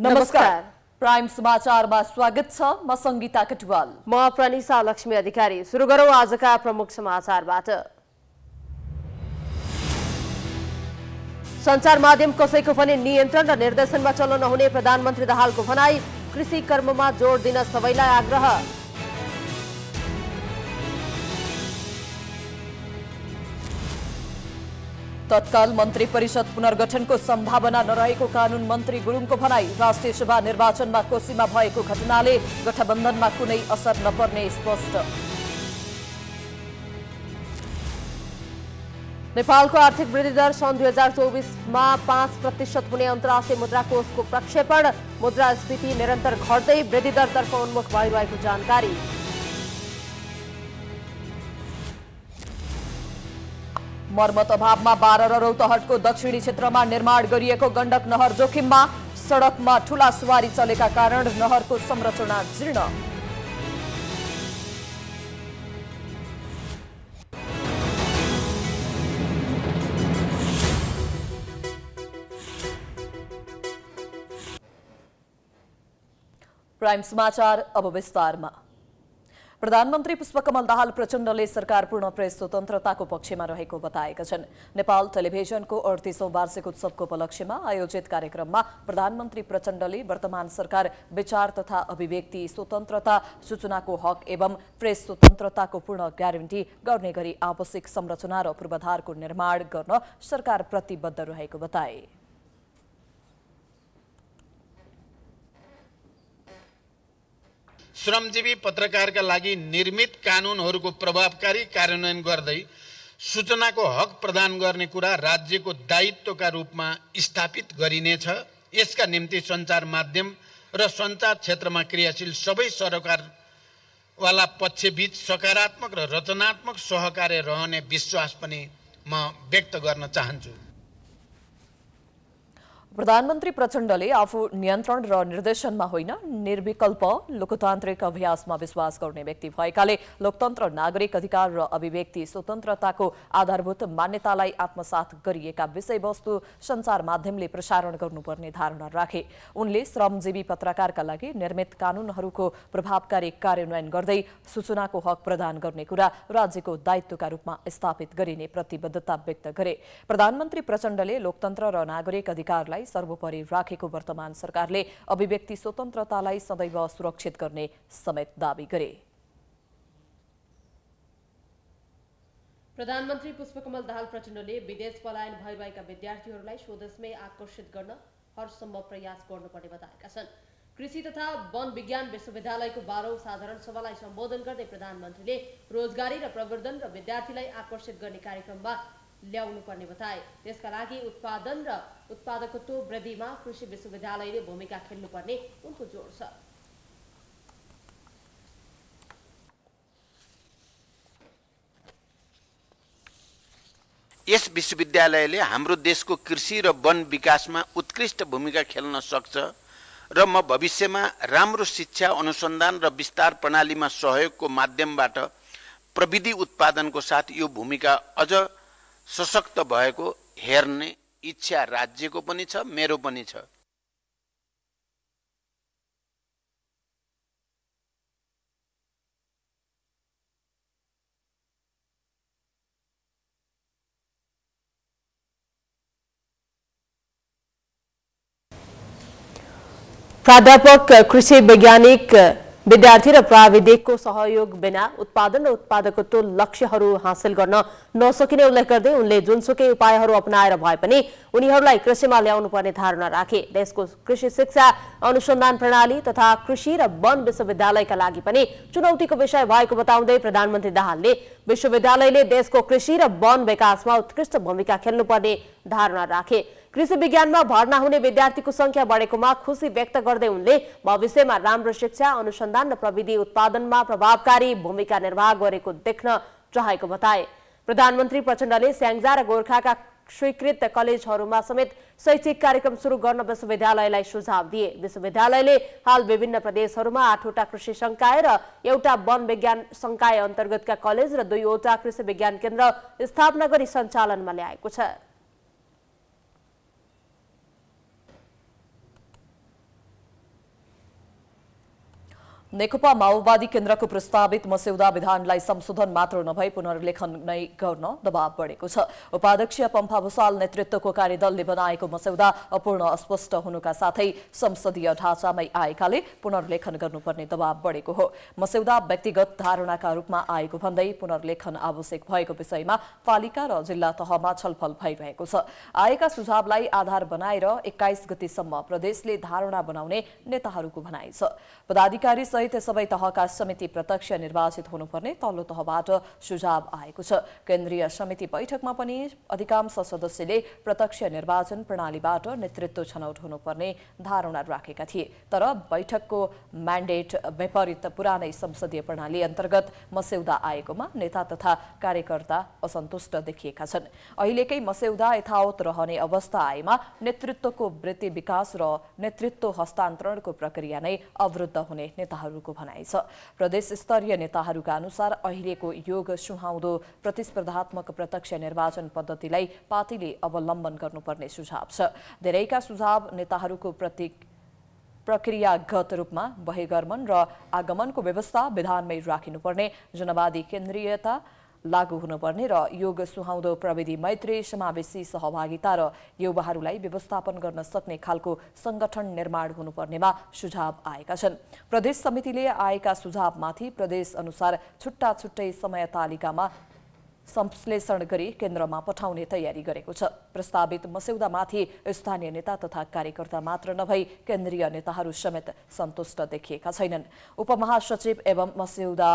नमस्कार प्राइम समाचारमा स्वागत छ म संगीता कटुवाल म प्रनिसा लक्ष्मी अधिकारी सुरु गरौँ आजका प्रमुख समाचारबाट सञ्चार माध्यम कसैको पनि नियन्त्रण र निर्देशनमा चल्न नहुने प्रधानमन्त्री दाहालको भनाई कृषि कर्ममा जोड दिन सबैलाई आग्रह तत्काल मन्त्री परिषद पुनर्गठनको सम्भावना नरहेको कानून मन्त्री गुरुङको भनाई राष्ट्रिय सभा निर्वाचनमा कोसीमा भएको घटनाले गठबन्धनमा कुनै असर नपर्ने स्पष्ट नेपालको आर्थिक वृद्धि दर सन् दुई हजार चौबिसमा पाँच प्रतिशत हुने अन्तर्राष्ट्रिय मुद्रा कोषको प्रक्षेपण मुद्रा मुद्रास्फीति निरन्तर घट्दै वृद्धि दरतर्फ उन्मुख भइरहेको जानकारी मर्मत अभावमा बाह्र र रौतहटको दक्षिणी क्षेत्रमा निर्माण गरिएको गण्डक नहर जोखिममा सडकमा ठूला सुवारी चलेका कारण नहरको संरचना जीर्ण प्राइम समाचार अब विस्तारमा प्रधानमन्त्री पुष्पकमल दाहाल प्रचण्डले सरकार पूर्ण प्रेस स्वतन्त्रताको पक्षमा रहेको बताएका छन् नेपाल टेलिभिजनको अडतिसौँ वार्षिक उत्सवको उपलक्ष्यमा आयोजित कार्यक्रममा प्रधानमन्त्री प्रचण्डले वर्तमान सरकार विचार तथा अभिव्यक्ति स्वतन्त्रता सूचनाको हक एवं प्रेस स्वतन्त्रताको पूर्ण ग्यारेन्टी गर्ने गरी आवश्यक संरचना र पूर्वाधारको निर्माण गर्न सरकार प्रतिबद्ध रहेको बताए श्रमजीवी पत्रकारका लागि निर्मित कानुनहरूको प्रभावकारी कार्यान्वयन गर्दै सूचनाको हक प्रदान गर्ने कुरा राज्यको दायित्वका रूपमा स्थापित गरिनेछ यसका निम्ति सञ्चार माध्यम र सञ्चार क्षेत्रमा क्रियाशील सबै सरकारवाला पक्षबीच सकारात्मक र रचनात्मक सहकार्य रहने विश्वास पनि म व्यक्त गर्न चाहन्छु प्रधानमन्त्री प्रचण्डले आफू नियन्त्रण र निर्देशनमा होइन निर्विकल्प लोकतान्त्रिक अभ्यासमा विश्वास गर्ने व्यक्ति भएकाले लोकतन्त्र नागरिक अधिकार र अभिव्यक्ति स्वतन्त्रताको आधारभूत मान्यतालाई आत्मसात गरिएका विषयवस्तु सञ्चार माध्यमले प्रसारण गर्नुपर्ने धारणा राखे उनले श्रमजीवी पत्रकारका लागि निर्मित कानूनहरूको प्रभावकारी कार्यान्वयन गर्दै सूचनाको हक प्रदान गर्ने कुरा राज्यको दायित्वका रूपमा स्थापित गरिने प्रतिबद्धता व्यक्त गरे प्रधानमन्त्री प्रचण्डले लोकतन्त्र र नागरिक अधिकारलाई सर्वोपरि राखेको वर्तमान सरकारले अभिव्यक्ति स्वतन्त्रतालाई सदैव सुरक्षित गर्ने समेत दावी गरे प्रधानमन्त्री पुष्पकमल दाहाल प्रचण्डले विदेश पलायन भइरहेका विद्यार्थीहरूलाई स्वदेशमै आकर्षित गर्न हरसम्भव प्रयास गर्नुपर्ने बताएका छन् कृषि तथा वन विज्ञान विश्वविद्यालयको बाह्रौँ साधारण सभालाई सम्बोधन गर्दै प्रधानमन्त्रीले रोजगारी र प्रवर्धन र विद्यार्थीलाई आकर्षित गर्ने कार्यक्रममा ल्याउनु पर्ने बताए त्यसका लागि उत्पादन र उत्पादकत्व वृद्धिमा कृषि विश्वविद्यालयले भूमिका खेल्नुपर्ने उनको जोड छ यस विश्वविद्यालयले हाम्रो देशको कृषि र वन विकासमा उत्कृष्ट भूमिका खेल्न सक्छ र म भविष्यमा राम्रो शिक्षा अनुसन्धान र विस्तार प्रणालीमा सहयोगको माध्यमबाट प्रविधि उत्पादनको साथ यो भूमिका अझ सशक्त भएको हेर्ने इच्छा राज्यको पनि छ मेरो पनि छ प्राध्यापक कृषि वैज्ञानिक विद्यार्थी र प्राविधिकको सहयोग बिना उत्पादन र उत्पादकत्व लक्ष्यहरू हासिल गर्न नसकिने उल्लेख गर्दै उनले जुनसुकै उपायहरू अपनाएर भए पनि उनीहरूलाई कृषिमा ल्याउनु पर्ने धारणा राखे देशको कृषि शिक्षा अनुसन्धान प्रणाली तथा कृषि र वन विश्वविद्यालयका लागि पनि चुनौतीको विषय भएको बताउँदै प्रधानमन्त्री दाहालले विश्वविद्यालयले देशको कृषि र वन विकासमा उत्कृष्ट भूमिका खेल्नुपर्ने धारणा राखे कृषि विज्ञानमा भर्ना हुने विद्यार्थीको संख्या बढेकोमा खुसी व्यक्त गर्दै उनले भविष्यमा राम्रो शिक्षा अनुसन्धान र प्रविधि उत्पादनमा प्रभावकारी भूमिका निर्वाह गरेको देख्न चाहेको बताए प्रधानमन्त्री प्रचण्डले स्याङ्जा र गोर्खाका स्वीकृत कलेजहरूमा समेत शैक्षिक कार्यक्रम सुरु गर्न विश्वविद्यालयलाई सुझाव दिए विश्वविद्यालयले हाल विभिन्न प्रदेशहरूमा आठवटा कृषि संकाय र एउटा वन विज्ञान संकाय अन्तर्गतका कलेज र दुईवटा कृषि विज्ञान केन्द्र स्थापना गरी सञ्चालनमा ल्याएको छ नेकपा माओवादी केन्द्रको प्रस्तावित मस्यौदा विधानलाई संशोधन मात्र नभई पुनर्लेखन नै गर्न दबाव बढेको छ उपाध्यक्ष पम्फा भूषाल नेतृत्वको कार्यदलले बनाएको मस्यौदा अपूर्ण अस्पष्ट हुनुका साथै संसदीय ढाँचामै आएकाले पुनर्लेखन गर्नुपर्ने दबाव बढेको हो मस्यौदा व्यक्तिगत धारणाका रूपमा आएको भन्दै पुनर्लेखन आवश्यक भएको विषयमा पालिका र जिल्ला तहमा छलफल भइरहेको छ आएका सुझावलाई आधार बनाएर एक्काइस गतिसम्म प्रदेशले धारणा बनाउने नेताहरूको भनाइ छ पदाधिकारी सहित सबै तहका समिति प्रत्यक्ष निर्वाचित हुनुपर्ने तल्लो तहबाट सुझाव आएको छ केन्द्रीय समिति बैठकमा पनि अधिकांश सदस्यले प्रत्यक्ष निर्वाचन प्रणालीबाट नेतृत्व छनौट हुनुपर्ने धारणा राखेका थिए तर बैठकको म्यान्डेट विपरीत पुरानै संसदीय प्रणाली अन्तर्गत मस्यौदा आएकोमा नेता तथा कार्यकर्ता असन्तुष्ट देखिएका छन् अहिलेकै मस्यौदा यथावत रहने अवस्था आएमा नेतृत्वको वृत्ति विकास र नेतृत्व हस्तान्तरणको प्रक्रिया नै अवरुद्ध हुने नेताहरू नेताहरूको भनाइ छ प्रदेश स्तरीय नेताहरूका अनुसार अहिलेको योग सुहाउँदो प्रतिस्पर्धात्मक प्रत्यक्ष निर्वाचन पद्धतिलाई पार्टीले अवलम्बन गर्नुपर्ने सुझाव छ धेरैका सुझाव नेताहरूको प्रति प्रक्रियागत रूपमा बहिर्गमन र आगमनको व्यवस्था विधानमै राखिनुपर्ने जनवादी केन्द्रीयता लागू हुनुपर्ने र योग सुहाउँदो प्रविधि मैत्री समावेशी सहभागिता र युवाहरूलाई व्यवस्थापन गर्न सक्ने खालको संगठन निर्माण हुनुपर्नेमा सुझाव आएका छन् प्रदेश समितिले आएका सुझावमाथि प्रदेश अनुसार छुट्टा छुट्टै समय तालिकामा संश्लेषण गरी केन्द्रमा पठाउने तयारी गरेको छ प्रस्तावित मस्यौदामाथि स्थानीय नेता तथा कार्यकर्ता मात्र नभई केन्द्रीय नेताहरू समेत सन्तुष्ट देखिएका छैनन् उपमहासचिव एवं मस्यौदा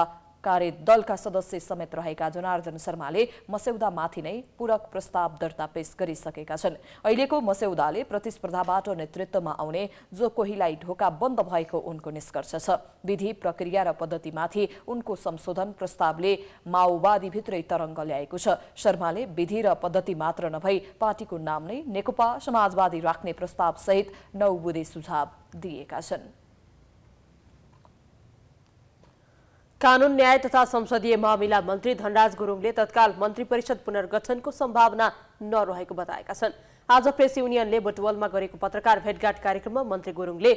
दलका सदस्य समेत रहेका जनार्दन शर्माले मस्यौदामाथि नै पूरक प्रस्ताव दर्ता पेश गरिसकेका छन् अहिलेको मस्यौदाले प्रतिस्पर्धाबाट नेतृत्वमा आउने जो कोहीलाई ढोका बन्द भएको उनको निष्कर्ष छ विधि प्रक्रिया र पद्धतिमाथि उनको संशोधन प्रस्तावले माओवादीभित्रै तरङ्ग ल्याएको छ शर्माले विधि र पद्धति मात्र नभई पार्टीको नाम नै नेकपा समाजवादी राख्ने प्रस्तावसहित नौ बुधे सुझाव दिएका छन् कानून न्याय तथा संसदीय मामिला मन्त्री धनराज गुरुङले तत्काल मन्त्री परिषद पुनर्गठनको सम्भावना नरहेको बताएका छन् आज प्रेस युनियनले बटुवलमा गरेको पत्रकार भेटघाट कार्यक्रममा मन्त्री गुरुङले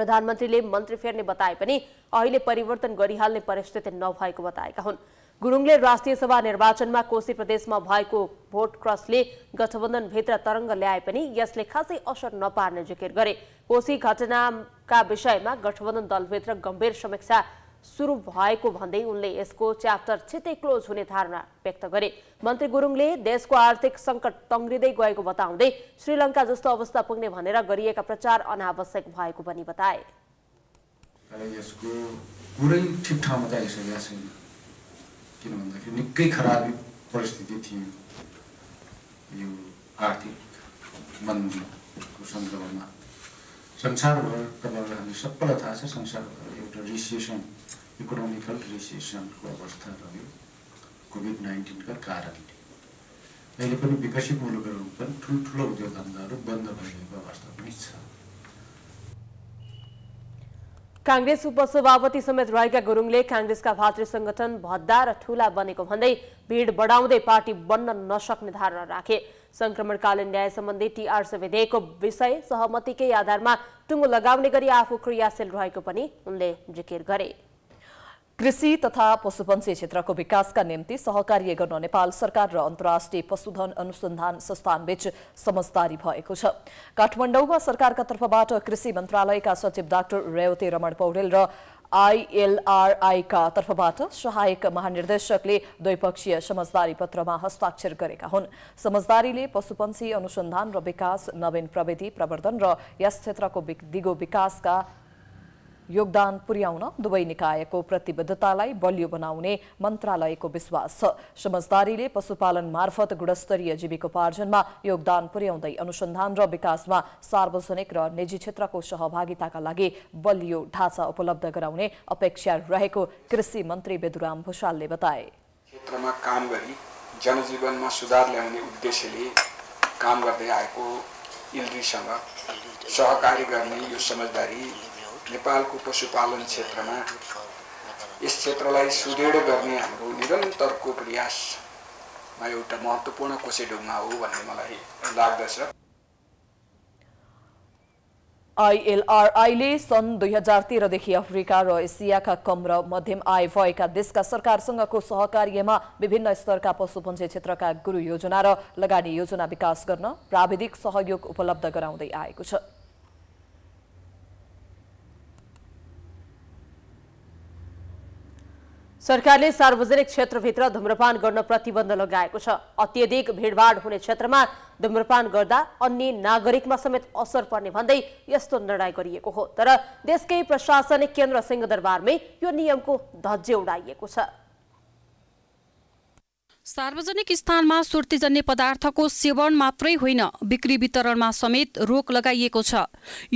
प्रधानमन्त्रीले मन्त्री फेर्ने बताए पनि अहिले परिवर्तन गरिहाल्ने परिस्थिति नभएको बताएका हुन् गुरुङले राष्ट्रिय सभा निर्वाचनमा कोशी प्रदेशमा भएको भोट क्रसले गठबन्धनभित्र तरङ्ग ल्याए पनि यसले खासै असर नपार्ने जिकिर गरे कोशी घटनाका विषयमा गठबन्धन दलभित्र गम्भीर समीक्षा सुरु भएको भन्दै उनले यसको च्याप्टर छिटै क्लोज हुने धारणा व्यक्त गरे मन्त्री गुरुङले देशको आर्थिक सङ्कट तङ्ग्रिँदै गएको बताउँदै श्रीलङ्का जस्तो अवस्था पुग्ने भनेर गरिएका प्रचार अनावश्यक भएको पनि बताए यसको कुरै ठिक ठाउँमा आइसकेको छैन किन भन्दाखेरि निकै खराब परिस्थिति थियो यो आर्थिक मन्दीको सन्दर्भमा संसारभर तपाईँहरूलाई हामी सबैलाई थाहा छ संसारभर एउटा रिसिएसन इकोनोमिकल रिसेसनको अवस्था रह्यो कोभिड नाइन्टिनका कारणले अहिले पनि विकसित मुलुकहरू पनि ठुल्ठुलो उद्योग धन्दाहरू बन्द भइरहेको अवस्था पनि छ काङ्ग्रेस उपसभापति समेत रहेका गुरुङले काङ्ग्रेसका भातृ संगठन भद्दा र ठूला बनेको भन्दै भीड़ बढाउँदै पार्टी बन्न नसक्ने धारणा राखे संक्रमणकालीन न्याय सम्बन्धी टीआरस विधेयकको विषय सहमतिकै आधारमा टुङ्गो लगाउने गरी आफू क्रियाशील रहेको पनि उनले जिकिर गरे कृषि तथा पशुपन्छी क्षेत्रको विकासका निम्ति सहकार्य गर्न नेपाल सरकार र अन्तर्राष्ट्रिय पशुधन अनुसन्धान संस्थानबीच समझदारी भएको छ काठमाडौँमा सरकारका तर्फबाट कृषि मन्त्रालयका सचिव डाक्टर रेवती रमण पौडेल र आइएलआरआईका तर्फबाट सहायक महानिर्देशकले द्विपक्षीय समझदारी पत्रमा हस्ताक्षर गरेका हुन् समझदारीले पशुपन्छी अनुसन्धान र विकास नवीन प्रविधि प्रवर्धन र यस क्षेत्रको दिगो विकासका योगदान पुर्याउन दुवै निकायको प्रतिबद्धतालाई बलियो बनाउने मन्त्रालयको विश्वास छ समझदारीले पशुपालन मार्फत गुणस्तरीय जीविकोपार्जनमा योगदान पुर्याउँदै अनुसन्धान र विकासमा सार्वजनिक र निजी क्षेत्रको सहभागिताका लागि बलियो ढाँचा उपलब्ध गराउने अपेक्षा रहेको कृषि मन्त्री बेदुराम भूषालले बताए क्षेत्रमा काम गरी जनजीवनमा सुधार ल्याउने उद्देश्यले काम गर्दै आएको सहकार्य गर्ने यो समझदारी नेपालको पशुपालन क्षेत्रमा यस क्षेत्रलाई सुदृढ गर्ने हाम्रो निरन्तरको प्रयासमा एउटा महत्त्वपूर्ण कोसेढुङ्गा हो भन्ने मलाई लाग्दछ आइएलआरआईले सन् दुई हजार तेह्रदेखि अफ्रिका र एसियाका कम र मध्यम आय भएका देशका सरकारसँगको सहकार्यमा विभिन्न स्तरका पशुपन्छी क्षेत्रका गुरु योजना र लगानी योजना विकास गर्न प्राविधिक सहयोग उपलब्ध गराउँदै आएको छ सरकारले सार्वजनिक क्षेत्रभित्र धुम्रपान गर्न प्रतिबन्ध लगाएको छ अत्यधिक भिडभाड हुने क्षेत्रमा धुम्रपान गर्दा अन्य नागरिकमा समेत असर पर्ने भन्दै यस्तो निर्णय गरिएको हो तर देशकै प्रशासनिक केन्द्र सिंहदरबारमै यो नियमको धज्य उडाइएको छ सार्वजनिक स्थानमा सुर्तीजन्य पदार्थको सेवन मात्रै होइन बिक्री वितरणमा समेत रोक लगाइएको छ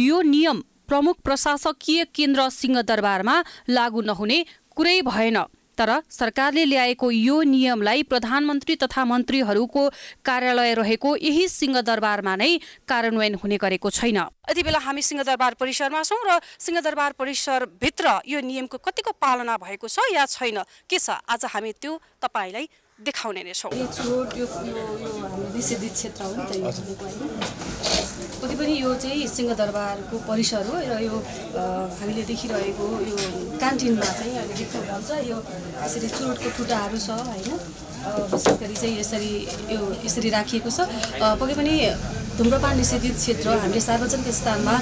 यो नियम प्रमुख प्रशासकीय केन्द्र सिंहदरबारमा लागू नहुने कुरै भएन तर सरकारले ल्याएको यो नियमलाई प्रधानमन्त्री तथा मन्त्रीहरूको कार्यालय रहेको यही सिंहदरबारमा नै कार्यान्वयन हुने गरेको छैन यति बेला हामी सिंहदरबार परिसरमा छौँ र सिंहदरबार परिसरभित्र यो नियमको कतिको पालना भएको छ या छैन के छ आज हामी त्यो तपाईँलाई देखाउने नै छौँ पक्कै पनि यो चाहिँ सिंहदरबारको परिसर हो र यो हामीले देखिरहेको यो क्यान्टिनमा चाहिँ अहिले भन्छ यो यसरी चुरोटको टुटाहरू छ होइन विशेष गरी चाहिँ यसरी यो यसरी राखिएको छ पक्कै पनि धुम्रपान निषेधित क्षेत्र हामीले सार्वजनिक स्थानमा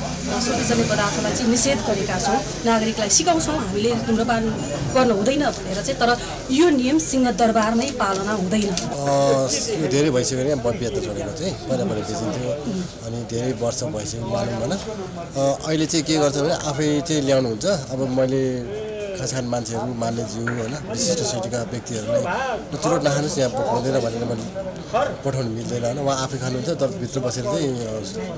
सोध्ने पदार्थलाई चाहिँ निषेध गरेका छौँ नागरिकलाई सिकाउँछौँ हामीले धुम्रपान गर्नु हुँदैन भनेर चाहिँ तर यो नियम सिंहदरबारमै पालना हुँदैन धेरै भइसक्यो नि बदबिया त छोडेको चाहिँ पहिला पहिला बेचिन्थ्यो अनि धेरै वर्ष भइसक्यो मालुम होइन अहिले चाहिँ के गर्छ भने आफै चाहिँ ल्याउनुहुन्छ अब मैले खास खान मान्छेहरू मान्यज्यू होइन विशिष्ट श्रेणीका व्यक्तिहरूलाई तुलो नखानुहोस् यहाँ पठाउँदैन भनेर मैले पठाउनु मिल्दैन होइन उहाँ आफै खानुहुन्छ तर भित्र बसेर चाहिँ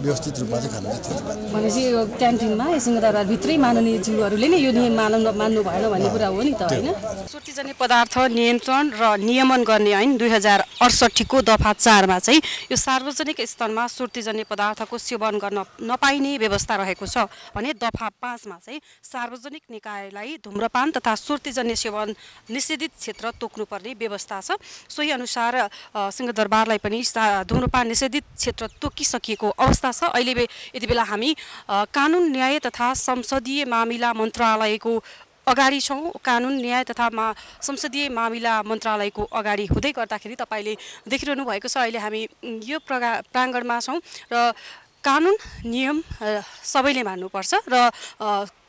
व्यवस्थित रूपमा चाहिँ खानुहुन्छ भनेपछि यो क्यान्टिनमा सिंहदरबारभित्रै माननीयज्यूहरूले नै यो नियम मान्नु मान्नु भएन भन्ने कुरा हो नि त होइन सुटीजन्य पदार्थ नियन्त्रण र नियमन गर्ने ऐन दुई हजार अडसट्ठीको दफा चारमा चाहिँ यो सार्वजनिक स्थलमा सुर्तिजन्य पदार्थको सेवन गर्न नपाइने व्यवस्था रहेको छ भने दफा पाँचमा चाहिँ सार्वजनिक निकायलाई धुम्र पान तथा सुर्तीजन्य सेवन निषेधित क्षेत्र तोक्नुपर्ने व्यवस्था छ सोही अनुसार सिंहदरबारलाई पनि धुम्रपान निषेधित क्षेत्र तोकिसकिएको अवस्था छ अहिले यति बेला हामी कानुन न्याय तथा संसदीय मामिला मन्त्रालयको अगाडि छौँ कानुन न्याय तथा मा संसदीय मामिला मन्त्रालयको अगाडि हुँदै गर्दाखेरि तपाईँले देखिरहनु भएको छ अहिले हामी यो प्रगा प्राङ्गणमा छौँ र कानुन नियम सबैले मान्नुपर्छ र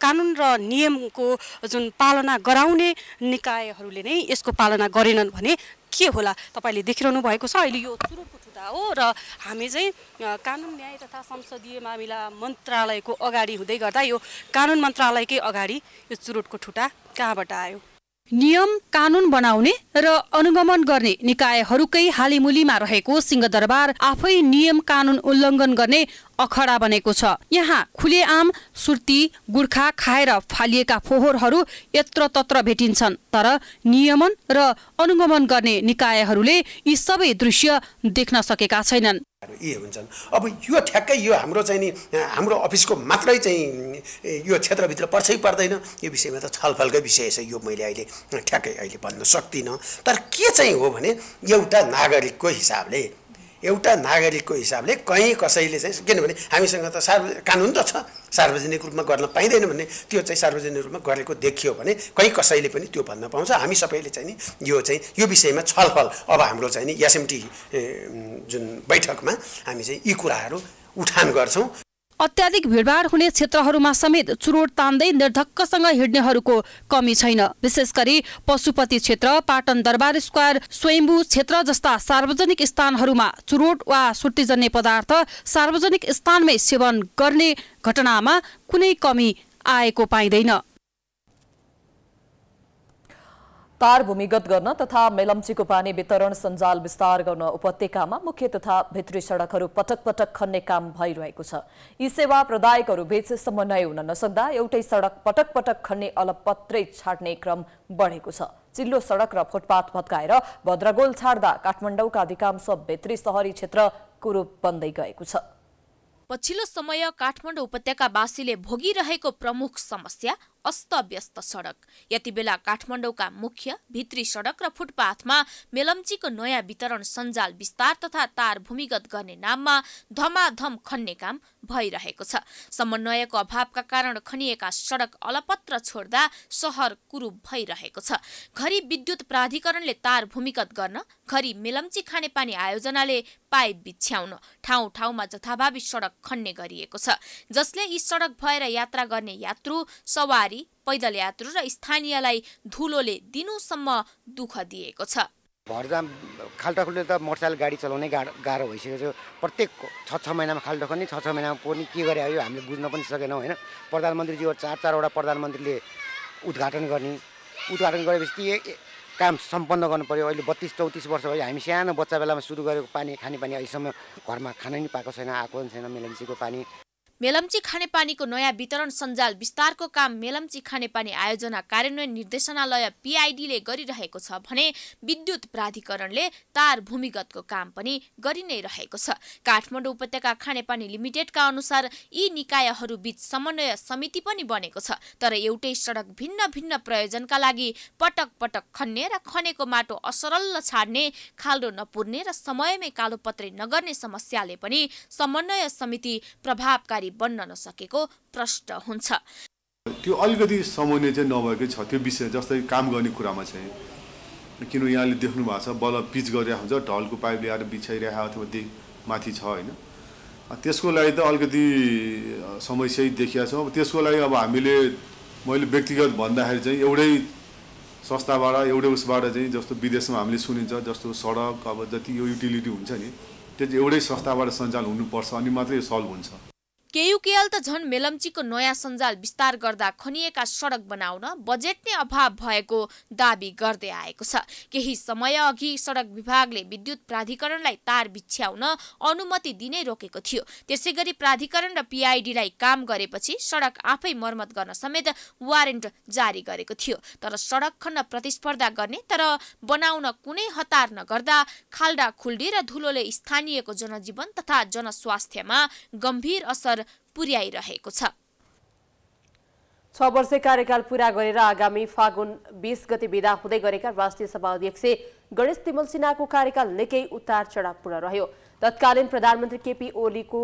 कानुन र नियमको जुन पालना गराउने निकायहरूले नै यसको पालना गरेनन् भने के होला तपाईँले देखिरहनु भएको छ अहिले यो चुरोटको ठुटा हो र हामी चाहिँ कानुन न्याय तथा संसदीय मामिला मन्त्रालयको अगाडि हुँदै गर्दा यो कानुन मन्त्रालयकै अगाडि यो चुरोटको ठुटा कहाँबाट आयो नियम कानून बनाउने र अनुगमन गर्ने निकायहरूकै हालिमुलीमा रहेको सिंहदरबार आफै नियम कानुन उल्लङ्घन गर्ने अखडा बनेको छ यहाँ खुलेआम सुर्ती गुर्खा खाएर फालिएका फोहोरहरू यत्रतत्र भेटिन्छन् तर नियमन र अनुगमन गर्ने निकायहरूले यी सबै दृश्य देख्न सकेका छैनन् यी हुन्छन् अब यो ठ्याक्कै यो हाम्रो चाहिँ नि हाम्रो अफिसको मात्रै चाहिँ यो क्षेत्रभित्र पर्छै पर्दैन यो विषयमा त छलफलकै विषय छ यो मैले अहिले ठ्याक्कै अहिले भन्न सक्दिनँ तर के चाहिँ हो भने एउटा नागरिकको हिसाबले एउटा नागरिकको हिसाबले कहीँ कसैले चाहिँ किनभने हामीसँग त सार्व कानुन त छ सार्वजनिक रूपमा गर्न पाइँदैन भने त्यो चाहिँ सार्वजनिक रूपमा गरेको देखियो भने कहीँ कसैले पनि त्यो भन्न पाउँछ हामी सबैले चाहिँ नि यो चाहिँ यो विषयमा छलफल अब हाम्रो चाहिँ नि एसएमटी जुन बैठकमा हामी चाहिँ यी कुराहरू उठान गर्छौँ अत्याधिक भिडभाड हुने क्षेत्रहरूमा समेत चुरोट तान्दै निर्धक्कसँग हिँड्नेहरूको कमी छैन विशेष गरी पशुपति क्षेत्र पाटन दरबार स्क्वायर स्वयम्भू क्षेत्र जस्ता सार्वजनिक स्थानहरूमा चुरोट वा सुर्तीजन्य पदार्थ सार्वजनिक स्थानमै सेवन गर्ने घटनामा कुनै कमी आएको पाइँदैन तार भूमिगत गर्न तथा मेलम्चीको पानी वितरण सञ्जाल विस्तार गर्न उपत्यकामा मुख्य तथा भित्री सडकहरू पटक पटक खन्ने काम भइरहेको छ यी सेवा प्रदायकहरू बीच समन्वय हुन नसक्दा एउटै सडक पटक पटक खन्ने अलपत्रै छाड्ने क्रम बढेको छ चिल्लो सडक र फुटपाथ भत्काएर भद्रगोल छाड्दा काठमाडौँका अधिकांश भित्री सहरी क्षेत्र कुरूप बन्दै गएको छ पछिल्लो समय काठमाडौँ उपत्यकावासीले भोगिरहेको प्रमुख समस्या अस्तव्यस्त सडक यति बेला काठमाडौँका मुख्य भित्री सडक र फुटपाथमा मेलम्चीको नयाँ वितरण सञ्जाल विस्तार तथा तार भूमिगत गर्ने नाममा धमाधम खन्ने काम भइरहेको छ समन्वयको अभावका कारण खनिएका सडक अलपत्र छोड्दा सहर कुरूप भइरहेको छ घरि विद्युत प्राधिकरणले तार भूमिगत गर्न घरि मेलम्ची खानेपानी आयोजनाले पाइप बिछ्याउन ठाउँ ठाउँमा जथाभावी सडक खन्ने गरिएको छ जसले यी सडक भएर यात्रा गर्ने यात्रु सवारी व्यापारी पैदल यात्रु र स्थानीयलाई धुलोले दिनुसम्म दुःख दिएको छ घरजाम खाल्टाखुल्टो त मोटरसाइकल गाडी चलाउनै गाह्रो गाह्रो भइसकेको छ प्रत्येक छ छ महिनामा खाल्टो खन्ने छ छ महिनामा पनि के गरे यो हामीले बुझ्न पनि सकेनौँ होइन प्रधानमन्त्रीजी चार चारवटा प्रधानमन्त्रीले उद्घाटन गर्ने उद्घाटन गरेपछि ती काम सम्पन्न गर्नु पऱ्यो अहिले बत्तिस चौतिस वर्ष भयो हामी सानो बच्चा बेलामा सुरु गरेको पानी खाने पानी अहिलेसम्म घरमा खानै नि पाएको छैन आएको छैन मेलेन्सीको पानी मेलम्ची खानेपानीको नयाँ वितरण सञ्जाल विस्तारको काम मेलम्ची खानेपानी आयोजना कार्यान्वयन निर्देशनालय पिआइडीले गरिरहेको छ भने विद्युत प्राधिकरणले तार भूमिगतको काम पनि गरि नै रहेको छ काठमाडौँ उपत्यका खानेपानी लिमिटेडका अनुसार यी निकायहरू बीच समन्वय समिति पनि बनेको छ तर एउटै सडक भिन्न भिन्न प्रयोजनका लागि पटक पटक खन्ने र खनेको माटो असरल छाड्ने खाल्डो नपुर्ने र समयमै कालोपत्रे नगर्ने समस्याले पनि समन्वय समिति प्रभावकारी बन्न नसकेको प्रष्ट हुन्छ त्यो अलिकति समन्वय चाहिँ नभएकै छ त्यो विषय जस्तै काम गर्ने कुरामा चाहिँ किन यहाँले देख्नु भएको छ बल पिच गरिरहेको हुन्छ ढलको पाइप ल्याएर बिछाइरहेको अथवा त्यही माथि छ होइन त्यसको लागि त अलिकति समस्या देखिया छौँ त्यसको लागि अब हामीले मैले व्यक्तिगत भन्दाखेरि चाहिँ एउटै संस्थाबाट एउटै उसबाट चाहिँ जस्तो विदेशमा हामीले सुनिन्छ जस्तो सडक अब जति यो युटिलिटी हुन्छ नि त्यो चाहिँ एउटै संस्थाबाट सञ्चालन हुनुपर्छ अनि मात्रै सल्भ हुन्छ केयुकेएल त झन् मेलम्चीको नयाँ सञ्जाल विस्तार गर्दा खनिएका सडक बनाउन बजेट नै अभाव भएको दावी गर्दै आएको छ केही समय अघि सडक विभागले विद्युत प्राधिकरणलाई तार बिछ्याउन अनुमति दिने रोकेको थियो त्यसै गरी प्राधिकरण र पिआइडीलाई काम गरेपछि सडक आफै मर्मत गर्न समेत वारेन्ट जारी गरेको थियो तर सडक खण्ड प्रतिस्पर्धा गर्ने तर बनाउन कुनै हतार नगर्दा खाल्डा खुल्डी र धुलोले स्थानीयको जनजीवन तथा जनस्वास्थ्यमा गम्भीर असर पुर्याइरहेको छ छ वर्ष कार्यकाल पूरा गरेर आगामी फागुन बिस गति विदा हुँदै गरेका राष्ट्रिय सभा अध्यक्ष गणेश तिमल सिन्हाको कार्यकाल निकै उतार चढावपूर्ण रह्यो तत्कालीन प्रधानमन्त्री केपी ओलीको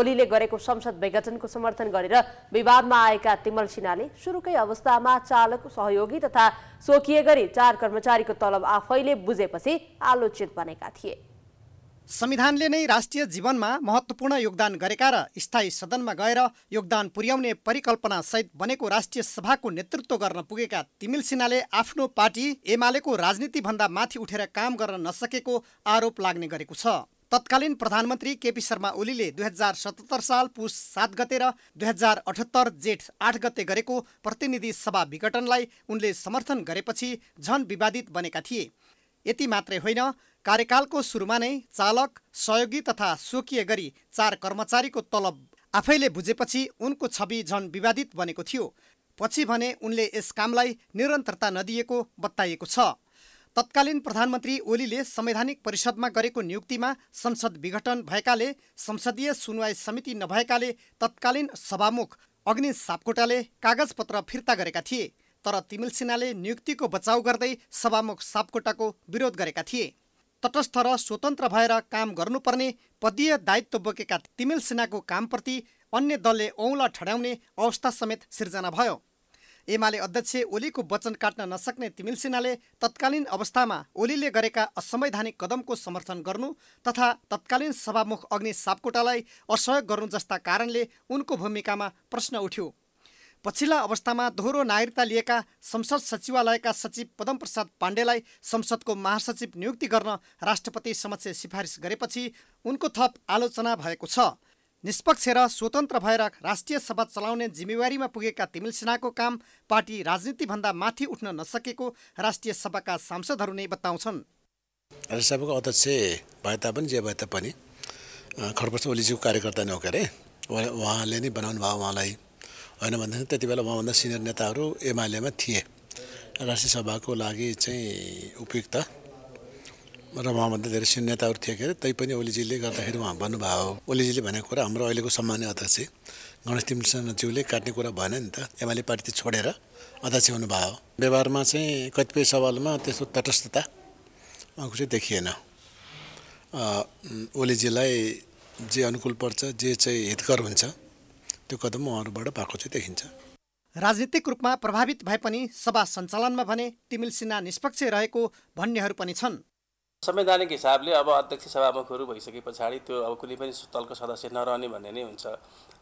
ओलीले गरेको संसद विघटनको समर्थन गरेर विवादमा आएका तिमल सिन्हाले सुरुकै अवस्थामा चालक सहयोगी तथा सोकिए गरी चार कर्मचारीको तलब आफैले बुझेपछि आलोचित बनेका थिए संविधानले नै राष्ट्रिय जीवनमा महत्त्वपूर्ण योगदान गरेका र स्थायी सदनमा गएर योगदान पुर्याउने परिकल्पनासहित बनेको राष्ट्रिय सभाको नेतृत्व गर्न पुगेका तिमिल सिन्हाले आफ्नो पार्टी एमालेको राजनीतिभन्दा माथि उठेर काम गर्न नसकेको आरोप लाग्ने गरेको छ तत्कालीन प्रधानमन्त्री केपी शर्मा ओलीले दुई हजार सतहत्तर साल पुस सात गते र दुई हजार अठहत्तर जेठ आठ गते गरेको प्रतिनिधि सभा विघटनलाई उनले समर्थन गरेपछि झन विवादित बनेका थिए यति मात्रै होइन कार्यकालको सुरुमा नै चालक सहयोगी तथा सोकिए गरी चार कर्मचारीको तलब आफैले बुझेपछि उनको छवि झन विवादित बनेको थियो पछि भने उनले यस कामलाई निरन्तरता नदिएको बताइएको छ तत्कालीन प्रधानमन्त्री ओलीले संवैधानिक परिषदमा गरेको नियुक्तिमा संसद विघटन भएकाले संसदीय सुनवाई समिति नभएकाले तत्कालीन सभामुख अग्नि सापकोटाले कागजपत्र फिर्ता गरेका थिए तर तिमिल सिन्हाले नियुक्तिको बचाउ गर्दै सभामुख सापकोटाको विरोध गरेका थिए तटस्थ र स्वतन्त्र भएर काम गर्नुपर्ने पदीय दायित्व बोकेका तिमेल सिन्हाको कामप्रति अन्य दलले औँला ठड्याउने अवस्था समेत सिर्जना भयो एमाले अध्यक्ष ओलीको वचन काट्न नसक्ने तिमिल सिन्हाले तत्कालीन अवस्थामा ओलीले गरेका असंवैधानिक कदमको समर्थन गर्नु तथा तत्कालीन सभामुख अग्नि सापकोटालाई असहयोग गर्नु जस्ता कारणले उनको भूमिकामा प्रश्न उठ्यो पछिल्ला अवस्थामा दोहोरो नागरिकता लिएका संसद सचिवालयका सचिव पदमप्रसाद पाण्डेलाई संसदको महासचिव नियुक्ति गर्न राष्ट्रपति समक्ष सिफारिस गरेपछि उनको थप आलोचना भएको छ निष्पक्ष र स्वतन्त्र भएर राष्ट्रिय सभा चलाउने जिम्मेवारीमा पुगेका तिमिल सिन्हाको काम पार्टी राजनीतिभन्दा माथि उठ्न नसकेको राष्ट्रिय सभाका सांसदहरू नै बताउँछन् राज्यसभाको अध्यक्ष भए तापनि जे भए तापनि खडप्रसाद ओलीजीको कार्यकर्ता नै के अरे उहाँले नै बनाउनु भयो उहाँलाई होइन भनेदेखि त्यति बेला उहाँभन्दा सिनियर नेताहरू एमआलएमा थिए राष्ट्रिय सभाको लागि चाहिँ उपयुक्त र उहाँभन्दा धेरै सिनियर नेताहरू थिए के अरे तैपनि ओलीजीले गर्दाखेरि उहाँ भन्नुभयो ओलीजीले भनेको कुरा हाम्रो अहिलेको सामान्य अध्यक्ष गणेश तिमसनज्यूले काट्ने कुरा भएन नि त एमाले पार्टी छोडेर अध्यक्ष हुनुभयो व्यवहारमा चाहिँ कतिपय सवालमा त्यस्तो तटस्थता उहाँको चाहिँ देखिएन ओलीजीलाई जे अनुकूल पर्छ जे चाहिँ हितकर हुन्छ त्यो कदम उहाँहरूबाट भएको चाहिँ देखिन्छ राजनीतिक रूपमा प्रभावित भए पनि सभा सञ्चालनमा भने तिमिल सिन्हा निष्पक्ष रहेको भन्नेहरू पनि छन् संवैधानिक हिसाबले अब अध्यक्ष सभामुखहरू भइसके पछाडि त्यो अब कुनै पनि दलको सदस्य नरहने भन्ने नै हुन्छ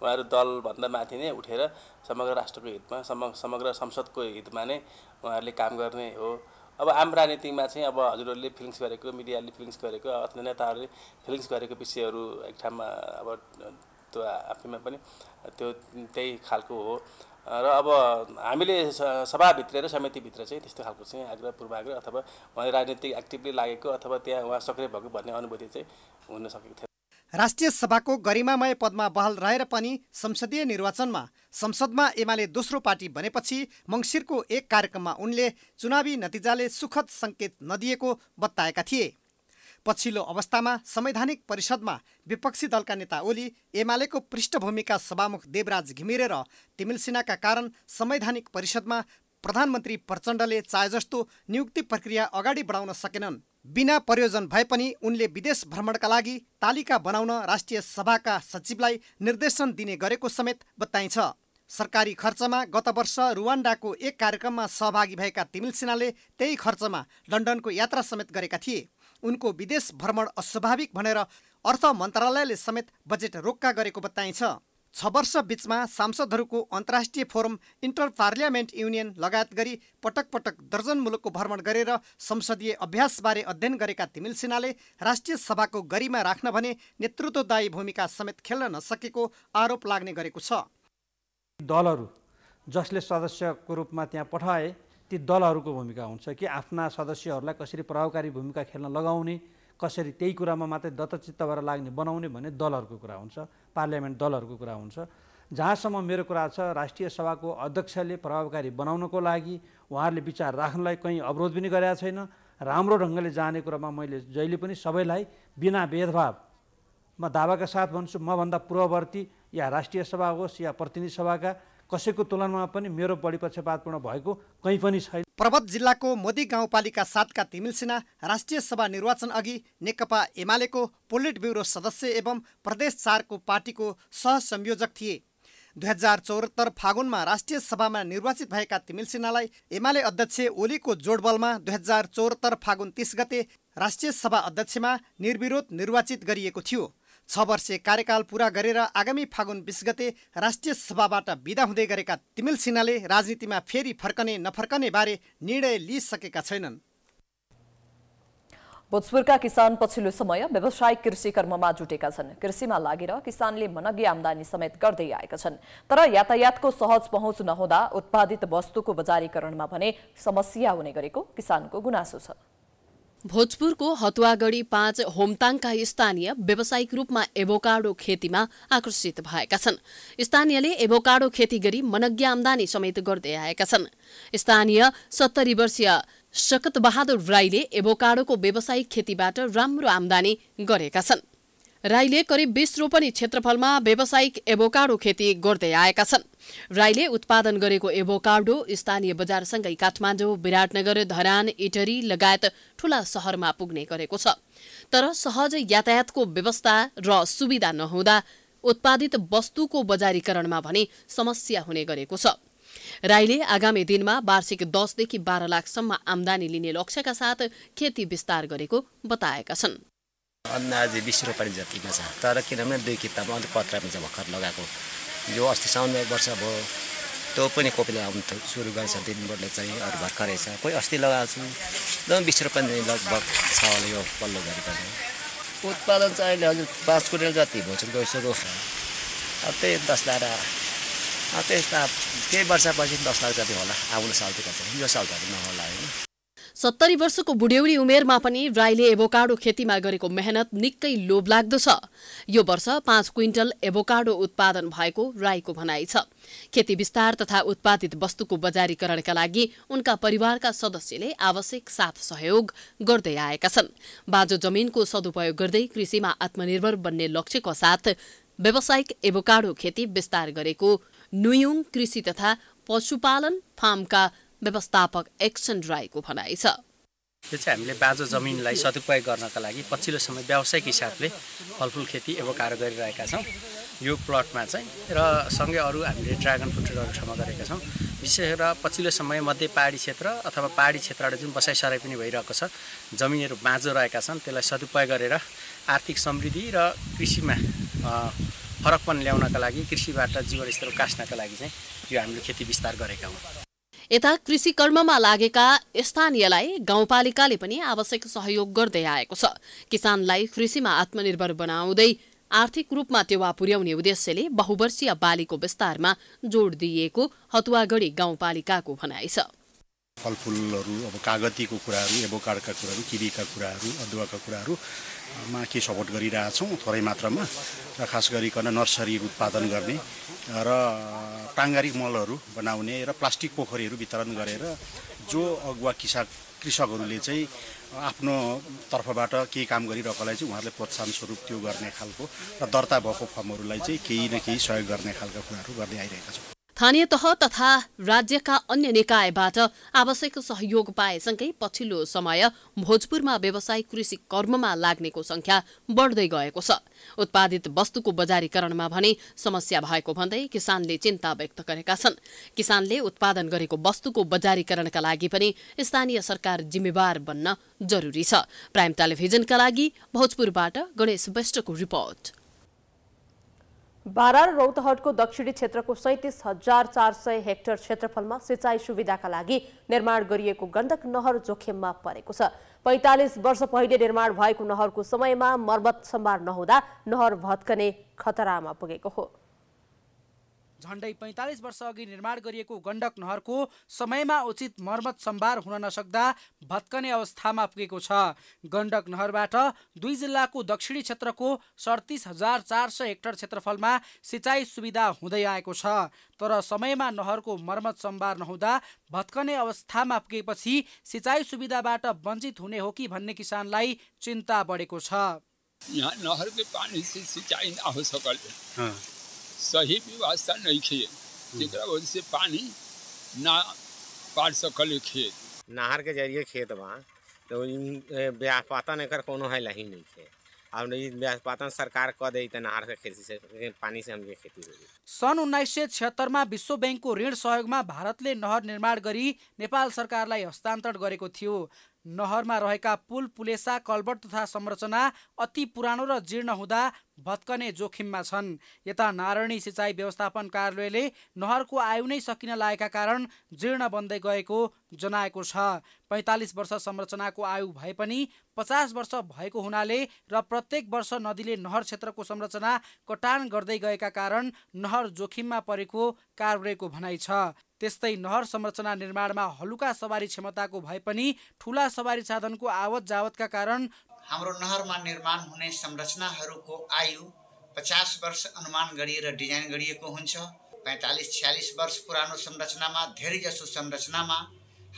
उहाँहरू दलभन्दा माथि नै उठेर समग्र राष्ट्रको हितमा समग्र संसदको हितमा नै उहाँहरूले काम गर्ने हो अब आम राजनीतिमा चाहिँ अब हजुरहरूले फिलिङ्स गरेको मिडियाले फिलिङ्स गरेको अथवा नेताहरूले फिलिङ्स गरेको विषयहरू एक ठाउँमा अब त्यो आफैमा पनि त्यो त्यही खालको हो र अब हामीले सभाभित्र र समितिभित्र चाहिँ त्यस्तो खालको चाहिँ आग्रह पूर्वाग्रह अथवा उहाँ राजनीतिक एक्टिभली लागेको अथवा त्यहाँ उहाँ सक्रिय भएको भन्ने अनुभूति चाहिँ हुन सकेको थियो राष्ट्रिय सभाको गरिमामय पदमा बहाल रहेर पनि संसदीय निर्वाचनमा संसदमा एमाले दोस्रो पार्टी बनेपछि मङ्सिरको एक कार्यक्रममा उनले चुनावी नतिजाले सुखद सङ्केत नदिएको बताएका थिए पछिल्लो अवस्थामा संवैधानिक परिषदमा विपक्षी दलका नेता ओली एमालेको पृष्ठभूमिका सभामुख देवराज घिमिरे र तिमिल सिन्हाका कारण संवैधानिक परिषदमा प्रधानमन्त्री प्रचण्डले चाहे जस्तो नियुक्ति प्रक्रिया अगाडि बढाउन सकेनन् बिना प्रयोजन भए पनि उनले विदेश भ्रमणका लागि तालिका बनाउन राष्ट्रिय सभाका सचिवलाई निर्देशन दिने गरेको समेत बताइन्छ सरकारी खर्चमा गत वर्ष रुवान्डाको एक कार्यक्रममा सहभागी भएका तिमिल सिन्हाले त्यही खर्चमा लन्डनको यात्रा समेत गरेका थिए उनको विदेश भ्रमण अस्वाभाविक भनेर अर्थ मन्त्रालयले समेत बजेट रोक्का गरेको बताइन्छ छ वर्ष बिचमा सांसदहरूको अन्तर्राष्ट्रिय फोरम इन्टर पार्लियामेन्ट युनियन लगायत गरी पटक पटक दर्जन मुलुकको भ्रमण गरेर संसदीय अभ्यासबारे अध्ययन गरेका तिमिल सिन्हाले राष्ट्रिय सभाको गरिमा राख्न भने नेतृत्वदायी भूमिका समेत खेल्न नसकेको आरोप लाग्ने गरेको छ दलहरू जसले सदस्यको रूपमा त्यहाँ पठाए ती दलहरूको भूमिका हुन्छ कि आफ्ना सदस्यहरूलाई कसरी प्रभावकारी भूमिका खेल्न लगाउने कसरी त्यही कुरामा मात्रै दत्तचित्त भएर लाग्ने बनाउने भन्ने दलहरूको कुरा हुन्छ पार्लियामेन्ट दलहरूको कुरा हुन्छ जहाँसम्म मेरो कुरा छ राष्ट्रिय सभाको अध्यक्षले प्रभावकारी बनाउनको लागि उहाँहरूले विचार राख्नलाई कहीँ अवरोध पनि गरेका छैन राम्रो ढङ्गले जाने कुरामा मैले जहिले पनि सबैलाई बिना भेदभाव म दावाका साथ भन्छु मभन्दा पूर्ववर्ती या राष्ट्रिय सभा होस् या प्रतिनिधि सभाका कसैको तुलनामा पनि मेरो बढी पक्षपातपूर्ण भएको कहीँ पनि छैन पर्वत जिल्लाको मोदी गाउँपालिका सातका तिमिल सिन्हा राष्ट्रिय सभा निर्वाचन अघि नेकपा एमालेको पोलिट ब्युरो सदस्य एवं प्रदेश चारको पार्टीको सहसंयोजक थिए दुई हजार चौहत्तर फागुनमा राष्ट्रिय सभामा निर्वाचित भएका तिमिल सिन्हालाई एमाले अध्यक्ष ओलीको जोडबलमा दुई हजार चौहत्तर फागुन तिस गते राष्ट्रिय सभा अध्यक्षमा निर्विरोध निर्वाचित गरिएको थियो छ वर्षे कार्यकाल पूरा गरेर आगामी फागुन बिस गते राष्ट्रिय सभाबाट विदा हुँदै गरेका तिमिल सिन्हाले राजनीतिमा फेरि फर्कने नफर्कने बारे निर्णय लिइसकेका छैनन् भोजपुरका किसान पछिल्लो समय व्यावसायिक कृषि कर्ममा जुटेका छन् कृषिमा लागेर किसानले मनग्य आमदानी समेत गर्दै आएका छन् तर यातायातको सहज पहुँच नहुँदा उत्पादित वस्तुको बजारीकरणमा भने समस्या हुने गरेको किसानको गुनासो छ भोजपुरको हतुवागढी पाँच होमताङका स्थानीय व्यावसायिक रूपमा एभोकाडो खेतीमा आकर्षित भएका छन् स्थानीयले एभोकाडो खेती गरी मनज्ञ आमदानी समेत गर्दै आएका छन् स्थानीय सत्तरी वर्षीय शकतबहादुर राईले एभोकाडोको व्यावसायिक खेतीबाट राम्रो आमदानी गरेका छन् राईले करिब बीस रोपनी क्षेत्रफलमा व्यावसायिक एभोकाडो खेती गर्दै आएका छन् राईले उत्पादन गरेको एभोकाडो स्थानीय बजारसँगै काठमाडौँ विराटनगर धरान इटरी लगायत ठूला सहरमा पुग्ने गरेको छ तर सहज यातायातको व्यवस्था र सुविधा नहुँदा उत्पादित वस्तुको बजारीकरणमा भने समस्या हुने गरेको छ राईले आगामी दिनमा वार्षिक दसदेखि बाह्र लाखसम्म आमदानी लिने लक्ष्यका साथ खेती विस्तार गरेको बताएका छन् अन्दाज बिस रोपानी जतिमा छ तर किनभने दुई किताबमा अलिक पत्रामा चाहिँ भर्खर लगाएको यो अस्ति साउन एक वर्ष भयो त्यो पनि कोपिला आउनु सुरु गर्छ दिनभरले चाहिँ अरू भर्खरै छ कोही अस्ति लगाएको छु एकदम बिस रुपियाँ लगभग छ होला यो पल्लो घरि पनि उत्पादन चाहिँ अहिले हजुर पाँच कुटेल जति भोजन गइसक्यो अब त्यही दस लाख त्यस्ता त केही वर्षपछि दस लाख जति होला आउने सालतिर यो साल त नहोला होइन सत्तरी वर्षको बुढ्यौली उमेरमा पनि राईले एभोकाडो खेतीमा गरेको मेहनत निकै लोभलाग्दो छ यो वर्ष पाँच क्विन्टल एभोकाडो उत्पादन भएको राईको भनाइ छ खेती विस्तार तथा उत्पादित वस्तुको बजारीकरणका लागि उनका परिवारका सदस्यले आवश्यक साथ सहयोग गर्दै आएका छन् बाजो जमिनको सदुपयोग गर्दै कृषिमा आत्मनिर्भर बन्ने लक्ष्यको साथ व्यावसायिक एभोकाडो खेती विस्तार गरेको नुयुङ कृषि तथा पशुपालन फार्मका व्यवस्थापक एक्सन राईको भनाइ छ यो चाहिँ हामीले बाँझो जमिनलाई सदुपयोग गर्नका लागि पछिल्लो समय व्यावसायिक हिसाबले फलफुल खेती एवं कार्य गरिरहेका छौँ यो प्लटमा चाहिँ र सँगै अरू हामीले ड्रागन फ्रुटहरू ठाउँमा गरेका छौँ विशेष गरेर पछिल्लो समय मध्य पहाडी क्षेत्र अथवा पहाडी क्षेत्रबाट जुन बसाइसराई पनि भइरहेको छ जमिनहरू बाँझो रहेका छन् त्यसलाई सदुपयोग गरेर आर्थिक समृद्धि र कृषिमा फरक पनि ल्याउनका लागि कृषिबाट जीवनस्तर कास्नका लागि चाहिँ यो हामीले खेती विस्तार गरेका हौँ यता कृषि कर्ममा लागेका स्थानीयलाई गाउँपालिकाले पनि आवश्यक सहयोग गर्दै आएको छ किसानलाई कृषिमा आत्मनिर्भर बनाउँदै आर्थिक रूपमा टेवा पुर्याउने उद्देश्यले बहुवर्षीय बालीको विस्तारमा जोड दिइएको हतुवागढी गाउँपालिकाको भनाइ छ फलफुलहरू अब कागतीको कुराहरू एभोकाडका कुराहरू किरीका कुराहरू अदुवाका कुराहरू मा के सपोर्ट गरिरहेछौँ थोरै मात्रामा र खास गरिकन नर्सरी उत्पादन गर्ने र टाङ्गारिक मलहरू बनाउने र प्लास्टिक पोखरीहरू वितरण गरेर जो अगुवा किसान कृषकहरूले चाहिँ आफ्नो तर्फबाट केही काम गरिरहेकोलाई चाहिँ उहाँहरूले प्रोत्साहन स्वरूप त्यो गर्ने खालको र दर्ता भएको फर्महरूलाई चाहिँ केही न केही सहयोग गर्ने खालका कुराहरू गर्दै आइरहेका छौँ स्थानीय तह तथा राज्यका अन्य निकायबाट आवश्यक सहयोग पाएसँगै पछिल्लो समय भोजपुरमा व्यवसायिक कृषि कर्ममा लाग्नेको संख्या बढ्दै गएको छ उत्पादित वस्तुको बजारीकरणमा भने समस्या भएको भन्दै किसानले चिन्ता व्यक्त गरेका छन् किसानले उत्पादन गरेको वस्तुको बजारीकरणका लागि पनि स्थानीय सरकार जिम्मेवार बन्न जरुरी छ प्राइम टेलिभिजनका लागि भोजपुरबाट गणेश श्रेष्ठको रिपोर्ट बारा र रौतहटको दक्षिणी क्षेत्रको सैतिस हजार चार सय हेक्टर क्षेत्रफलमा सिँचाइ सुविधाका लागि निर्माण गरिएको गण्डक नहर जोखिममा परेको छ पैँतालिस वर्ष पहिले निर्माण भएको नहरको समयमा मर्मत सम्भार नहुँदा नहर भत्कने खतरामा पुगेको हो झण्डै पैँतालिस वर्ष अघि निर्माण गरिएको गण्डक नहरको समयमा उचित मर्मत सम्भार हुन नसक्दा भत्कने अवस्थामा पुगेको छ गण्डक नहरबाट दुई जिल्लाको दक्षिणी क्षेत्रको सडतिस हजार चार सय हेक्टर क्षेत्रफलमा सिँचाइ सुविधा हुँदै आएको छ तर समयमा नहरको मर्मत सम्भार नहुँदा भत्कने अवस्थामा पुगेपछि सिँचाइ सुविधाबाट वञ्चित हुने हो कि भन्ने किसानलाई चिन्ता बढेको छ यहाँ नहरको पानी सिँचाइ सिंचाई सकल सही व्यवस्था नहीं खेत जेकरा वजह से पानी ना पार सकल खेत नहर के जरिए खेत बा तो पातन एकर कोनो है लही नहीं खेत अब नहीं पातन सरकार क दे तो नहर के खेती से पानी से हमके खेती हो सन् उन्नाइस सय छत्तरमा विश्व ब्याङ्कको ऋण सहयोगमा भारतले नहर निर्माण गरी नेपाल सरकारलाई हस्तान्तरण गरेको थियो नहरमा रहेका पुल पुलेसा कलबट तथा संरचना अति पुरानो र जीर्ण हुँदा भत्कने जोखिममा छन् यता नारायणी सिँचाइ व्यवस्थापन कार्यालयले नहरको आयु नै सकिन लागेका कारण जीर्ण बन्दै गएको जनाएको छ पैँतालिस वर्ष संरचनाको आयु भए पनि पचास वर्ष भएको हुनाले र प्रत्येक वर्ष नदीले नहर क्षेत्रको संरचना कटान गर्दै गएका कारण नहर जोखिममा परेको कार्यालयको भनाइ छ त्यस्तै नहर संरचना निर्माणमा हलुका सवारी क्षमताको भए पनि ठुला सवारी साधनको आवत जावतका कारण हाम्रो नहरमा निर्माण हुने संरचनाहरूको आयु पचास वर्ष अनुमान गरिएर डिजाइन गरिएको हुन्छ पैँतालिस छ्यालिस वर्ष पुरानो संरचनामा धेरैजसो संरचनामा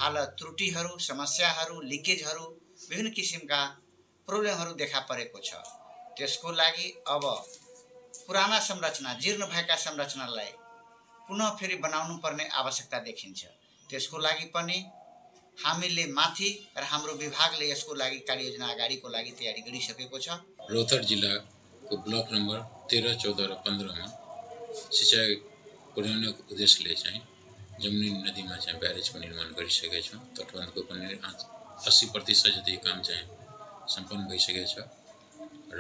हाल त्रुटिहरू समस्याहरू लिकेजहरू विभिन्न किसिमका प्रब्लमहरू देखा परेको छ त्यसको लागि अब पुराना संरचना जीर्ण भएका संरचनालाई पुनः फेरि बनाउनु पर्ने आवश्यकता देखिन्छ त्यसको लागि पनि हामीले माथि र हाम्रो विभागले यसको लागि कार्ययोजना अगाडिको लागि तयारी गरिसकेको छ रोथर जिल्लाको ब्लक नम्बर तेह्र चौध र पन्ध्रमा सिँचाइ पुर्याउने उद्देश्यले चाहिँ जमुनी नदीमा चाहिँ ब्यारेजको निर्माण गरिसकेको छौँ तटबन्धको पनि अस्सी प्रतिशत जति काम चाहिँ सम्पन्न भइसकेको छ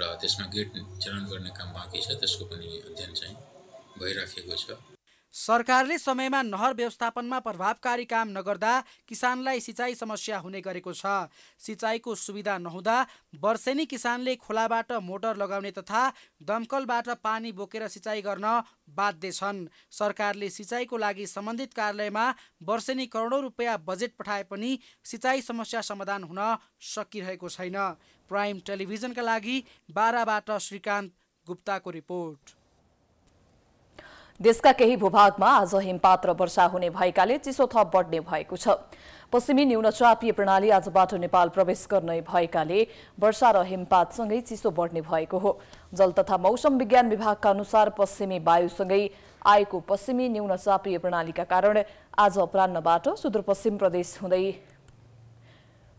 र त्यसमा गेट चलन गर्ने काम बाँकी छ त्यसको पनि अध्ययन चाहिँ भइराखेको छ सरकारले समयमा नहर व्यवस्थापनमा प्रभावकारी काम नगर्दा किसानलाई सिँचाइ समस्या हुने गरेको छ सिँचाइको सुविधा नहुँदा वर्षेनी किसानले खोलाबाट मोटर लगाउने तथा दमकलबाट पानी बोकेर सिँचाइ गर्न बाध्य छन् सरकारले सिँचाइको लागि सम्बन्धित कार्यालयमा वर्षेनी करोडौँ रुपियाँ बजेट पठाए पनि सिँचाइ समस्या समाधान हुन सकिरहेको छैन प्राइम टेलिभिजनका लागि बाराबाट श्रीकान्त गुप्ताको रिपोर्ट देशका केही भूभागमा आज हिमपात र वर्षा हुने भएकाले चिसो थप बढ्ने भएको छ पश्चिमी न्यूनचापीय प्रणाली आजबाट नेपाल प्रवेश गर्ने भएकाले वर्षा र हिमपातसँगै चिसो बढ्ने भएको हो जल तथा मौसम विज्ञान विभागका अनुसार पश्चिमी वायुसँगै आएको पश्चिमी न्यूनचापीय प्रणालीका कारण आज अपरान्नबाट सुदूरपश्चिम प्रदेश हुँदै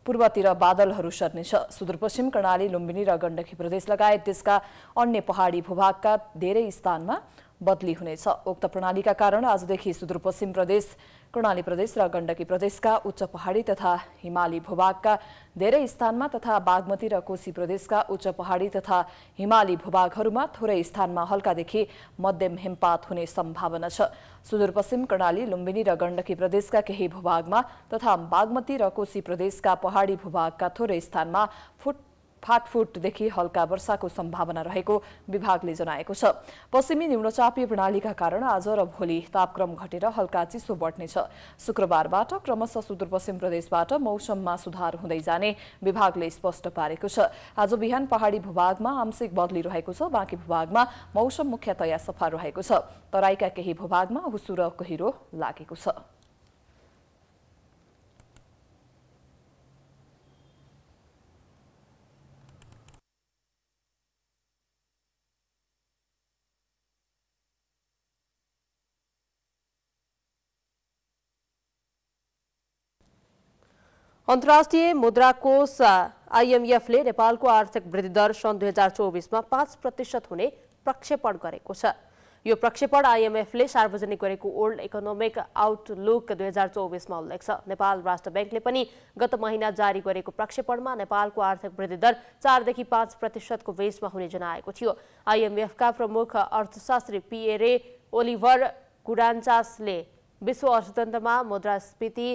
पूर्वतिर बादलहरू सर्नेछ सुदूरपश्चिम कर्णाली लुम्बिनी र गण्डकी प्रदेश लगायत देशका अन्य पहाडी भूभागका धेरै स्थानमा बदली हुनेछ उक्त प्रणालीका कारण आजदेखि सुदूरपश्चिम प्रदेश कर्णाली प्रदेश र गण्डकी प्रदेशका उच्च पहाडी तथा हिमाली भूभागका धेरै स्थानमा तथा बागमती र कोशी प्रदेशका उच्च पहाडी तथा हिमाली भूभागहरूमा थोरै स्थानमा हल्कादेखि मध्यम हिमपात हुने सम्भावना छ सुदूरपश्चिम कर्णाली लुम्बिनी र गण्डकी प्रदेशका केही भूभागमा तथा बागमती र कोशी प्रदेशका पहाडी भूभागका थोरै स्थानमा फुट फाटफुटदेखि हल्का वर्षाको सम्भावना रहेको विभागले जनाएको छ पश्चिमी निम्नचापीय प्रणालीका कारण आज र भोलि तापक्रम घटेर हल्का चिसो बढ्नेछ शुक्रबारबाट क्रमशः सुदूरपश्चिम प्रदेशबाट मौसममा सुधार हुँदै जाने विभागले स्पष्ट पारेको छ आज बिहान पहाडी भूभागमा आंशिक बदली रहेको छ बाँकी भूभागमा मौसम मुख्यतया सफा रहेको छ तराईका केही भूभागमा हुसुर र गहिरो लागेको छ अन्तर्राष्ट्रिय मुद्रा कोष आइएमएफले नेपालको आर्थिक वृद्धि दर सन् दुई हजार चौबिसमा पाँच प्रतिशत हुने प्रक्षेपण गरेको छ यो प्रक्षेपण आइएमएफले सार्वजनिक गरेको ओल्ड इकोनोमिक आउटलुक दुई हजार चौबिसमा उल्लेख छ नेपाल राष्ट्र ब्याङ्कले पनि गत महिना जारी गरेको प्रक्षेपणमा नेपालको आर्थिक वृद्धि दर चारदेखि पाँच प्रतिशतको बेचमा हुने जनाएको थियो आइएमएफका प्रमुख अर्थशास्त्री पिएरे ओलिभर गुडान्चासले विश्व अर्थतन्त्रमा मुद्रास्फीति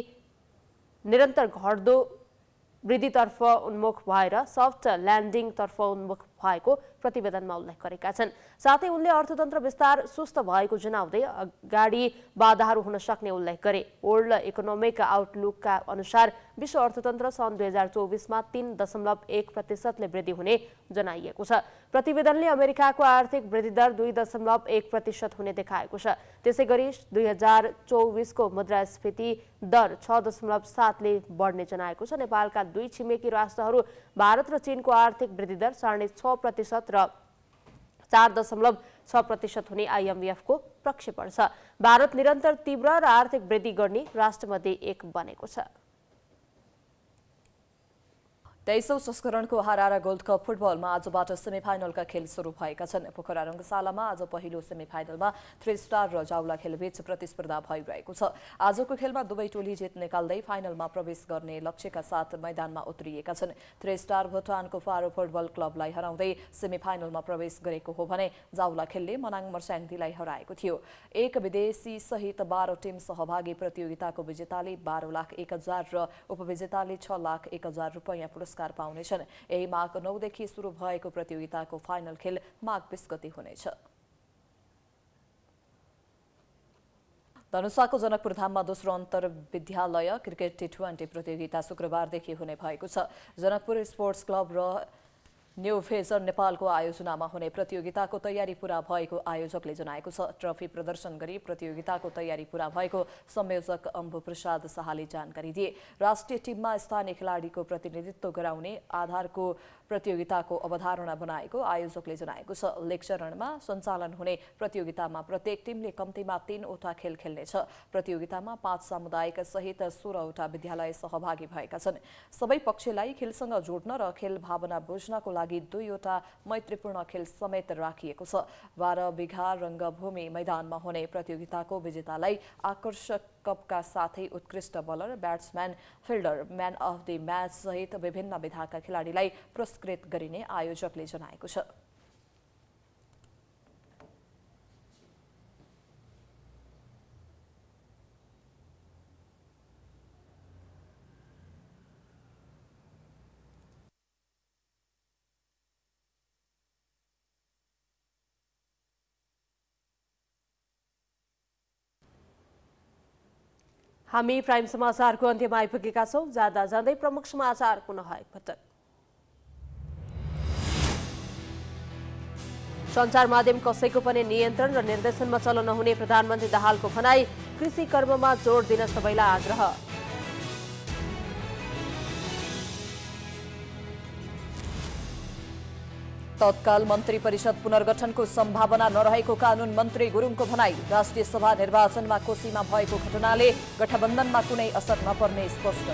निरन्तर घट्दो वृद्धितर्फ उन्मुख भएर सफ्ट ल्यान्डिङतर्फ उन्मुख भएको प्रतिवेदनमा उल्लेख गरेका छन् साथै उनले अर्थतन्त्र विस्तार सुस्त भएको जनाउँदै अगाडि बाधाहरू हुन सक्ने उल्लेख गरे वर्ल्ड इकोनोमिक आउटलुकका अनुसार विश्व अर्थतन्त्र सन् दुई हजार चौबिसमा तीन दशमलव एक प्रतिशतले वृद्धि हुने जनाइएको छ प्रतिवेदनले अमेरिकाको आर्थिक वृद्धि दर दुई दशमलव एक प्रतिशत हुने देखाएको छ त्यसै गरी दुई हजार चौबिसको मुद्रास्फीति दर छ दशमलव सातले बढ्ने जनाएको छ नेपालका दुई छिमेकी राष्ट्रहरू भारत र चीनको आर्थिक वृद्धि दर साढे छ प्रतिशत र चार दशमलव छ प्रतिशत हुने आइएमएफको प्रक्षेपण छ भारत निरन्तर तीव्र र आर्थिक वृद्धि गर्ने राष्ट्रमध्ये एक बनेको छ तेइसौँ संस्करणको हरारा गोल्ड कप फुटबलमा आजबाट सेमी फाइनलका खेल सुरु भएका छन् पोखरा रङ्गशालामा आज पहिलो सेमी फाइनलमा थ्री स्टार र जाउला खेलबीच प्रतिस्पर्धा भइरहेको छ आजको खेलमा दुवै टोली जित निकाल्दै फाइनलमा प्रवेश गर्ने लक्ष्यका साथ मैदानमा उत्रिएका छन् थ्री स्टार भुटानको फारो फुटबल क्लबलाई हराउँदै सेमी फाइनलमा प्रवेश गरेको हो भने जाउला खेलले मनाङ मर्स्याङ्गीलाई हराएको थियो एक विदेशी सहित बाह्र टिम सहभागी प्रतियोगिताको विजेताले बाह्र लाख एक हजार र उपविजेताले छ लाख एक हजार रुपियाँ पुरस्कार पुरस्कार पाउनेछन् यही माघ नौदेखि सुरु भएको प्रतियोगिताको फाइनल खेल माघ बिस गति हुनेछ धनुषाको जनकपुरधाममा दोस्रो अन्तर विद्यालय क्रिकेट टी ट्वेन्टी प्रतियोगिता शुक्रबारदेखि हुने भएको छ जनकपुर स्पोर्ट्स क्लब र न्यू फेजर नेपालको आयोजनामा हुने प्रतियोगिताको तयारी पूरा भएको आयोजकले जनाएको छ ट्रफी प्रदर्शन गरी प्रतियोगिताको तयारी पूरा भएको संयोजक अम्बु प्रसाद शाहले जानकारी दिए राष्ट्रिय टिममा स्थानीय खेलाडीको प्रतिनिधित्व गराउने आधारको प्रतियोगिताको अवधारणा बनाएको आयोजकले जनाएको छ लेग चरणमा सञ्चालन हुने प्रतियोगितामा प्रत्येक टिमले कम्तीमा तीनवटा खेल खेल्नेछ प्रतियोगितामा पाँच सामुदायिक सहित सोह्रवटा विद्यालय सहभागी भएका छन् सबै पक्षलाई खेलसँग जोड्न र खेल भावना बुझ्नको लागि दुईवटा मैत्रीपूर्ण खेल समेत राखिएको छ बाह्र बिघा रङ्गभूमि मैदानमा हुने प्रतियोगिताको विजेतालाई आकर्षक कपका साथै उत्कृष्ट bowler batsman fielder man of the match सहित विभिन्न विधाका खेलाडीलाई पुरस्कृत गरिने आयोजकले जनाएको छ हामी प्राइम समाचारको अन्त्यमा आइपुगेका छौँ जाँदा जाँदै प्रमुख समाचार पुनः एकपटक सञ्चार माध्यम कसैको पनि नियन्त्रण र निर्देशनमा चलन नहुने प्रधानमन्त्री दाहालको भनाई कृषि कर्ममा जोड दिन सबैलाई आग्रह तत्काल मन्त्री परिषद पुनर्गठनको सम्भावना नरहेको कानून मन्त्री गुरुङको भनाई राष्ट्रिय सभा निर्वाचनमा कोशीमा भएको घटनाले गठबन्धनमा कुनै असर नपर्ने स्पष्ट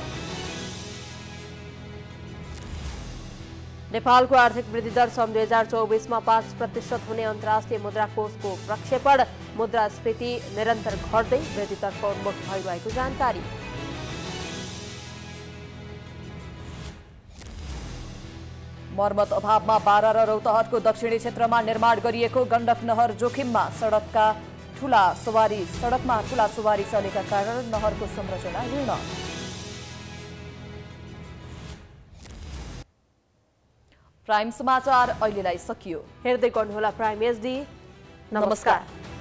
नेपालको आर्थिक वृद्धि दर सन् दुई हजार चौबिसमा पाँच प्रतिशत हुने अन्तर्राष्ट्रिय मुद्रा कोषको प्रक्षेपण मुद्रास्फीति निरन्तर घट्दै वृद्धितर्फ उन्मुख भइरहेको जानकारी मर्मत अभावमा बारा र रौतहटको दक्षिणी क्षेत्रमा निर्माण गरिएको गण्डक नहर जोखिममा सडकका ठुला सवारी सडकमा ठुला सवारी चलेका कारण नहरको संरचना हिँड्न प्राइम समाचार अहिलेलाई सकियो हेर्दै गर्नुहोला प्राइम एचडी नमस्कार